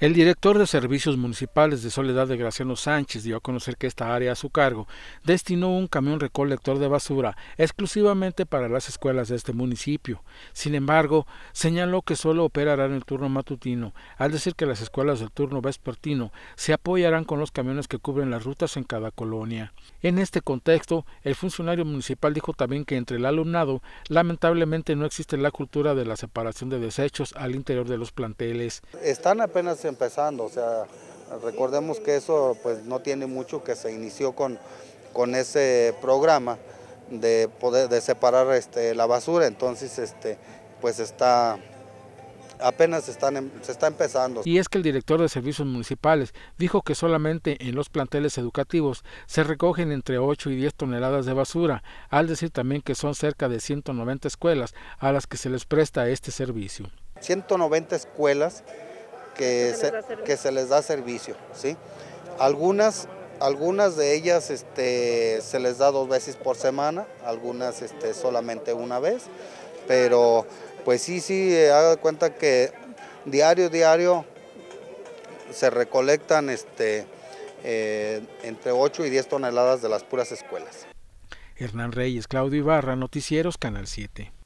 El director de Servicios Municipales de Soledad de Graciano Sánchez dio a conocer que esta área a su cargo destinó un camión recolector de basura exclusivamente para las escuelas de este municipio. Sin embargo, señaló que solo operará en el turno matutino, al decir que las escuelas del turno vespertino se apoyarán con los camiones que cubren las rutas en cada colonia. En este contexto, el funcionario municipal dijo también que entre el alumnado lamentablemente no existe la cultura de la separación de desechos al interior de los planteles. Están apenas empezando, o sea, recordemos que eso pues no tiene mucho que se inició con, con ese programa de poder de separar este, la basura, entonces este, pues está apenas em, se está empezando. Y es que el director de servicios municipales dijo que solamente en los planteles educativos se recogen entre 8 y 10 toneladas de basura, al decir también que son cerca de 190 escuelas a las que se les presta este servicio. 190 escuelas que, se, les da servicio. ¿sí? Algunas, algunas de ellas este, se les da dos veces por semana, algunas este, solamente una vez, pero pues sí, sí, eh, haga cuenta que diario, diario se recolectan este, eh, entre 8 y 10 toneladas de las puras escuelas. Hernán Reyes, Claudio Ibarra, Noticieros, Canal 7.